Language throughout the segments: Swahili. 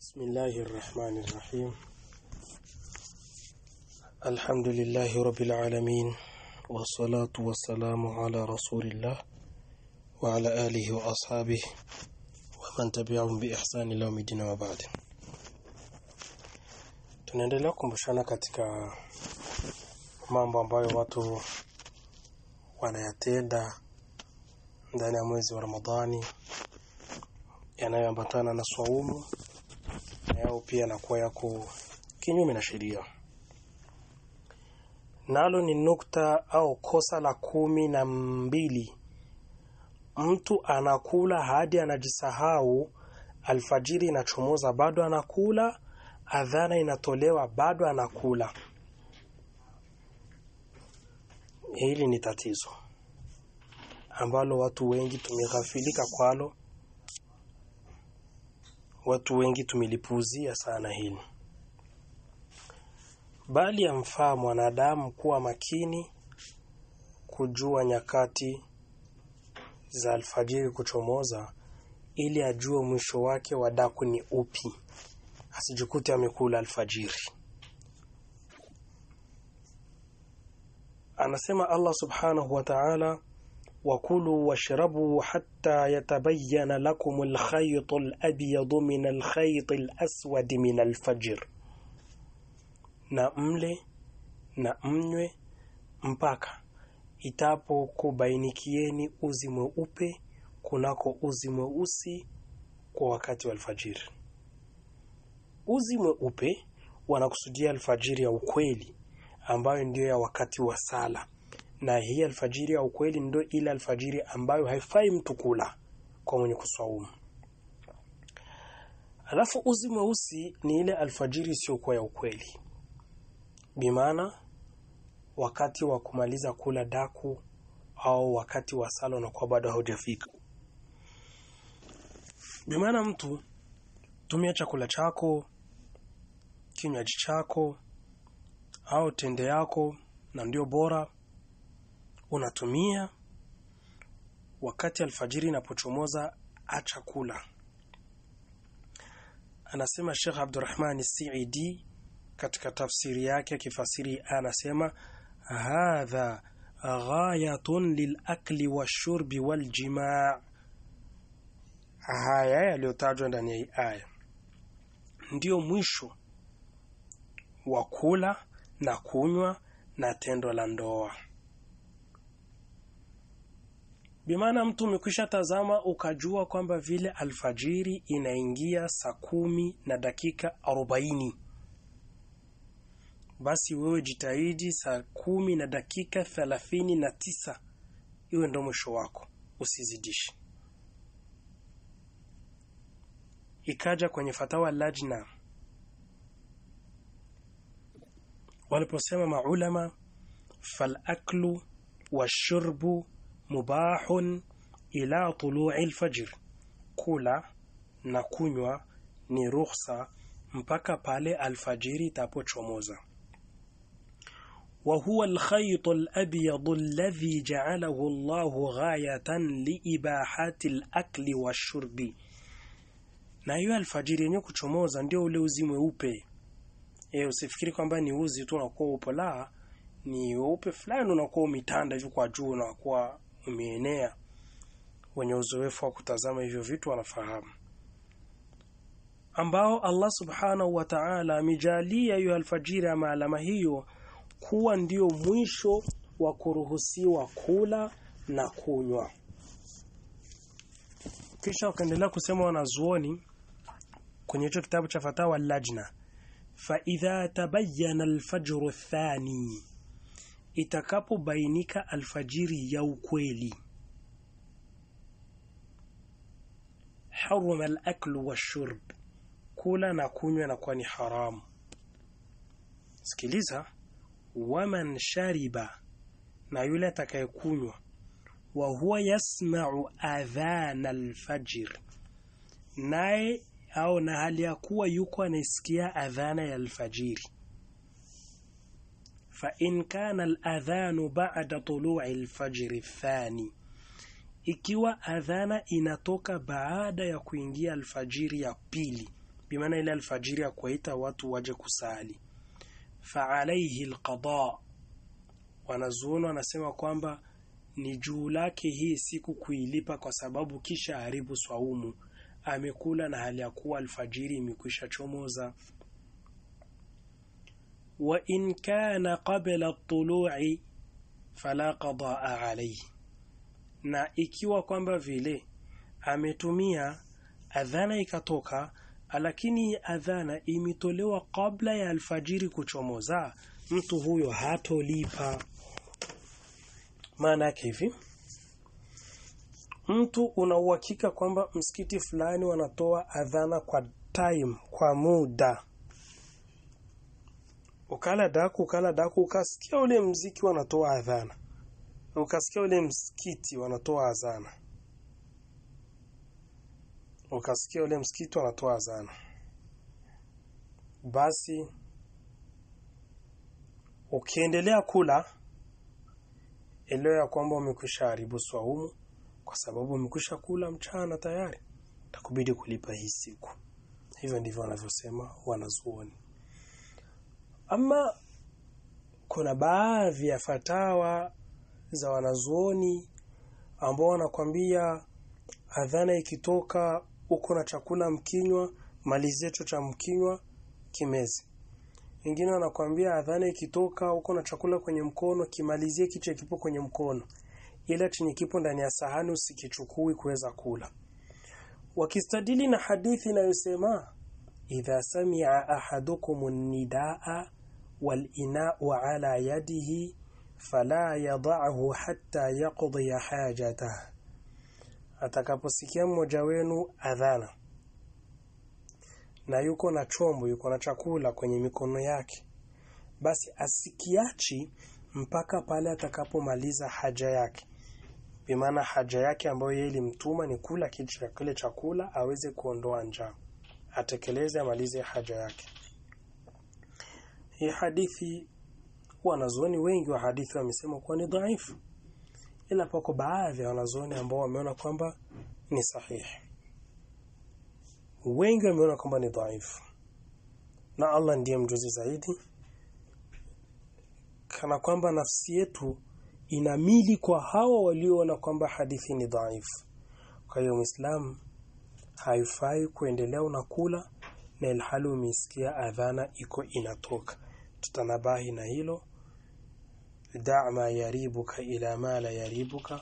بسم الله الرحمن الرحيم الحمد لله رب العالمين والصلاة والسلام على رسول الله وعلى آله وأصحابه ومن تبعهم بإحسان إلى يوم الدين وبعد tunaendelea kukumbushana katika mambo ambayo watu wanayatenda ndani ya mwezi wa Ramadhani yanayoambatana na swaumu yao pia yanakuwa yako kinyume na sheria. Nalo ni nukta au kosa la kumi na mbili, mtu anakula hadi anajisahau. Alfajiri inachomoza bado anakula, adhana inatolewa bado anakula. Hili ni tatizo ambalo watu wengi tumeghafilika kwalo watu wengi tumelipuuzia sana hili, bali yamfaa mwanadamu kuwa makini kujua nyakati za alfajiri kuchomoza, ili ajue mwisho wake wa daku ni upi, asijikute amekula alfajiri. Anasema Allah subhanahu wa ta'ala wakulu washrabu حتى يتبين lakum الخيط الأبيض min الخيط الأسود min الفجر na mle na mnywe mpaka itapo kubainikieni uzi mweupe kunako uzi mweusi kwa wakati wa alfajiri. Uzi mweupe wanakusudia alfajiri ya ukweli ambayo ndiyo ya wakati wa sala na hii alfajiri au kweli ndo ile alfajiri ambayo haifai mtu kula kwa mwenye kuswaumu. Alafu uzi mweusi ni ile alfajiri isiyokuwa ya ukweli, bimaana wakati wa kumaliza kula daku au wakati wa sala unakuwa bado haujafika. Bimaana mtu tumia chakula chako, kinywaji chako au tende yako, na ndio bora unatumia wakati alfajiri inapochomoza, acha kula. Anasema Sheikh Abdurrahman Saidi katika tafsiri yake akifasiri, anasema hadha ghayatun lilakli washurbi waljimaa, haya yaliyotajwa ndani ya aya ndiyo mwisho wa kula na kunywa na tendo la ndoa. Bimaana mtu umekwisha tazama ukajua kwamba vile alfajiri inaingia saa kumi na dakika arobaini basi wewe jitahidi saa kumi na dakika thelathini na tisa iwe ndo mwisho wako, usizidishi Ikaja kwenye fatawa lajna, waliposema maulama, falaklu washurbu mubahun ila tulu'i alfajr, kula na kunywa ni ruhsa mpaka pale alfajiri itapochomoza. وهو الخيط الأبيض الذي جعله الله غاية لإباحة الأكل والشرب na hiyo alfajiri yenye kuchomoza ndio ule uzi mweupe. E, usifikiri kwamba ni uzi tu unakuwa upo, la, ni weupe fulani unakuwa umetanda hivi kwa juu, unakuwa umeenea. Wenye uzoefu wa kutazama hivyo vitu wanafahamu ambao Allah subhanahu wa ta'ala amejalia hiyo alfajiri ama alama hiyo kuwa ndio mwisho wa kuruhusiwa kula na kunywa. Kisha wakaendelea kusema wanazuoni kwenye hicho kitabu cha Fatawa Lajna, fa idha tabayyana alfajru athani itakapobainika alfajiri ya ukweli. Haruma alaklu washurb, kula na kunywa na kwani ni haramu. Sikiliza, waman shariba, na yule atakayekunywa wa huwa yasma'u adhana alfajir, naye au na hali ya kuwa yuko anaisikia adhana ya alfajiri فإن كان bada tulu طلوع الفجر الثاني ikiwa adhana inatoka baada ya kuingia alfajiri ya pili bimaana ile alfajiri ya kuwaita watu waje kusali fa alaihi alqada wanazuoni wanasema kwamba ni juu lake hii siku kuilipa kwa sababu kisha haribu swaumu amekula na hali ya kuwa alfajiri imekwisha chomoza وإن كان قبل الطلوع فلا قضاء عليه na ikiwa kwamba vile ametumia adhana ikatoka lakini adhana imetolewa kabla ya alfajiri kuchomoza mtu huyo hatolipa maana yake hivi mtu unauhakika kwamba msikiti fulani wanatoa adhana kwa time kwa muda ukala daku ukala daku ukasikia ule mziki wanatoa adhana ukasikia ule msikiti wanatoa adhana ukasikia ule msikiti wanatoa adhana basi ukiendelea kula eleo ya kwamba umekwisha haribu swaumu kwa sababu umekwisha kula mchana tayari takubidi kulipa hii siku hivyo ndivyo wanavyosema wanazuoni ama kuna baadhi ya fatawa za wanazuoni ambao wanakwambia adhana ikitoka uko na chakula mkinywa, malizie hicho cha mkinywa kimezi Wengine wanakwambia adhana ikitoka uko na chakula kwenye mkono, kimalizie kiche kipo kwenye mkono, ila chenye kipo ndani ya sahani usikichukui kuweza kula. Wakistadili na hadithi inayosema idha samia ahadukum nidaa والإناء على يده فلا يضعه hatta يقضي حاجته atakaposikia mmoja wenu adhana na yuko na chombo yuko na chakula kwenye mikono yake basi asikiachi mpaka pale atakapomaliza haja yake bimaana haja yake ambayo yeye ilimtuma ni kula kile chakula aweze kuondoa njaa atekeleze amalize haja yake hii hadithi wanazuoni wengi wa hadithi wamesema kuwa ni dhaifu ila pako baadhi ya wanazuoni ambao wameona kwamba ni sahihi wengi wameona kwamba ni dhaifu na Allah ndiye mjuzi zaidi kana kwamba nafsi yetu inamili kwa hawa walioona kwamba hadithi ni dhaifu kwa hiyo muislam haifai kuendelea unakula na ilhali umesikia adhana iko inatoka tutanabahi na hilo da'ma yaribuka ila ma la yaribuka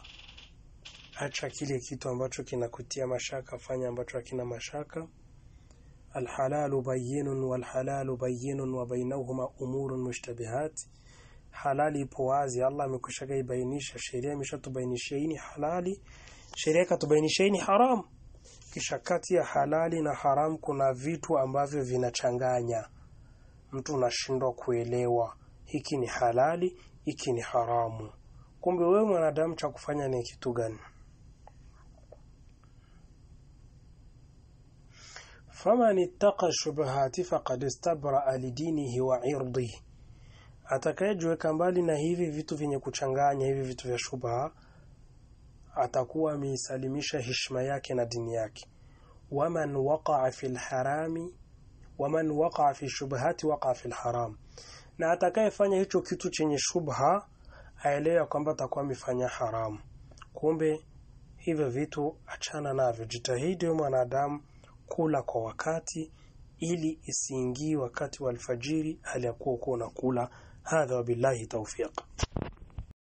acha kile kitu ambacho kinakutia mashaka fanya ambacho hakina mashaka alhalalu bayyinun walhalalu bayyinun wa bainahuma umurun mushtabihat halali ipo wazi Allah amekushaka ibainisha sheria imeshatubainishia hii ni halali sheria ikatubainishia hii ni haram kisha kati ya halali na haram kuna vitu ambavyo vinachanganya mtu unashindwa kuelewa hiki ni halali, hiki ni haramu. Kumbe wewe mwanadamu cha kufanya ni kitu gani? Faman ittaqa shubahati faqad istabraa lidinihi wa irdihi, atakayejiweka mbali na hivi vitu vyenye kuchanganya hivi vitu vya shubaha, atakuwa ameisalimisha heshima yake na dini yake. Waman waqaa fi lharami waman waqaa fi shubhati waqaa fi alharam na atakayefanya hicho kitu chenye shubha aelewa kwamba atakuwa amefanya haramu. Kumbe hivyo vitu achana navyo, jitahidi mwanadamu kula kwa wakati ili isiingii wakati wa alfajiri hali ya kuwa uko unakula. Hadha, wabillahi tawfiq.